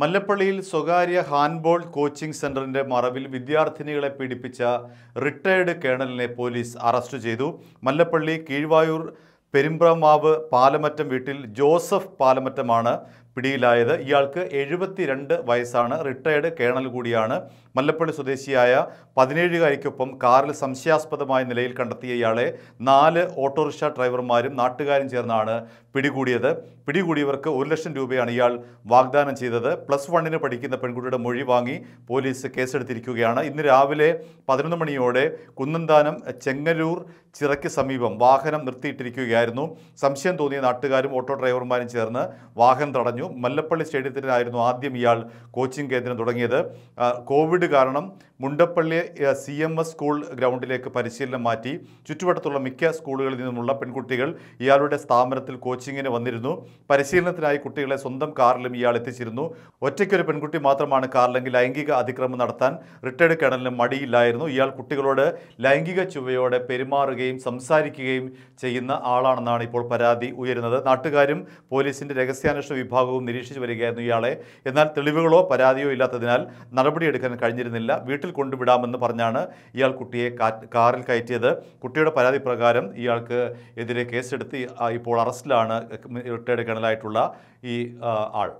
മല്ലപ്പള്ളിയിൽ സ്വകാര്യ handball coaching സെന്ററിന്റെ മറവിൽ വിദ്യാർത്ഥിനികളെ പീഡിപ്പിച്ച റിട്ടയേർഡ് കേണലിനെ പോലീസ് അറസ്റ്റ് ചെയ്തു മല്ലപ്പള്ളി കീഴ്വായൂർ പെരുമ്പ്രമാവ് പാലമറ്റം വീട്ടിൽ ജോസഫ് പാലമറ്റമാണ് പിടിയിലായത് ഇയാൾക്ക് എഴുപത്തിരണ്ട് വയസ്സാണ് റിട്ടയർഡ് കേണൽ കൂടിയാണ് മല്ലപ്പള്ളി സ്വദേശിയായ പതിനേഴുകാരിക്കൊപ്പം കാറിൽ സംശയാസ്പദമായ നിലയിൽ കണ്ടെത്തിയ ഇയാളെ നാല് ഓട്ടോറിക്ഷ ഡ്രൈവർമാരും നാട്ടുകാരും ചേർന്നാണ് പിടികൂടിയത് പിടികൂടിയവർക്ക് ഒരു ലക്ഷം രൂപയാണ് ഇയാൾ വാഗ്ദാനം ചെയ്തത് പ്ലസ് വണ്ണിന് പഠിക്കുന്ന പെൺകുട്ടിയുടെ മൊഴി വാങ്ങി പോലീസ് കേസെടുത്തിരിക്കുകയാണ് ഇന്ന് രാവിലെ പതിനൊന്ന് മണിയോടെ കുന്നന്താനം ചെങ്ങലൂർ ചിറയ്ക്ക് സമീപം വാഹനം നിർത്തിയിട്ടിരിക്കുകയായിരുന്നു സംശയം തോന്നിയ നാട്ടുകാരും ഓട്ടോ ഡ്രൈവർമാരും ചേർന്ന് വാഹനം തടഞ്ഞു പറഞ്ഞു മല്ലപ്പള്ളി സ്റ്റേഡിയത്തിലായിരുന്നു ആദ്യം ഇയാൾ കോച്ചിങ് കേന്ദ്രം തുടങ്ങിയത് കോവിഡ് കാരണം Mundappally C M S school ഗ്രൗണ്ടിലേക്ക് പരിശീലനം മാറ്റി ചുറ്റുവട്ടത്തുള്ള മിക്ക സ്കൂളുകളിൽ നിന്നുമുള്ള പെൺകുട്ടികൾ ഇയാളുടെ സ്ഥാപനത്തിൽ കോച്ചിങ്ങിന് വന്നിരുന്നു പരിശീലനത്തിനായി കുട്ടികളെ സ്വന്തം കാറിലും ഇയാൾ എത്തിച്ചിരുന്നു ഒറ്റയ്ക്കൊരു പെൺകുട്ടി മാത്രമാണ് കാറിലെങ്കിൽ ലൈംഗിക അതിക്രമം നടത്താൻ റിട്ടയർഡ് കേണലിന് മടിയില്ലായിരുന്നു ഇയാൾ കുട്ടികളോട് ലൈംഗിക ചുവയോടെ പെരുമാറുകയും സംസാരിക്കുകയും ചെയ്യുന്ന ആളാണെന്നാണ് ഇപ്പോൾ പരാതി ഉയരുന്നത് നാട്ടുകാരും പോലീസിന്റെ രഹസ്യാന്വേഷണ വിഭാഗവും ഭാഗവും നിരീക്ഷിച്ചു വരികയായിരുന്നു ഇയാളെ എന്നാൽ തെളിവുകളോ പരാതിയോ ഇല്ലാത്തതിനാൽ നടപടിയെടുക്കാൻ കഴിഞ്ഞിരുന്നില്ല വീട്ടിൽ കൊണ്ടുവിടാമെന്ന് പറഞ്ഞാണ് ഇയാൾ കുട്ടിയെ കാറിൽ കയറ്റിയത് കുട്ടിയുടെ പരാതി പ്രകാരം ഇയാൾക്ക് എതിരെ കേസെടുത്ത് ഇപ്പോൾ അറസ്റ്റിലാണ് റിട്ടയർഡ് കേണലായിട്ടുള്ള ഈ ആൾ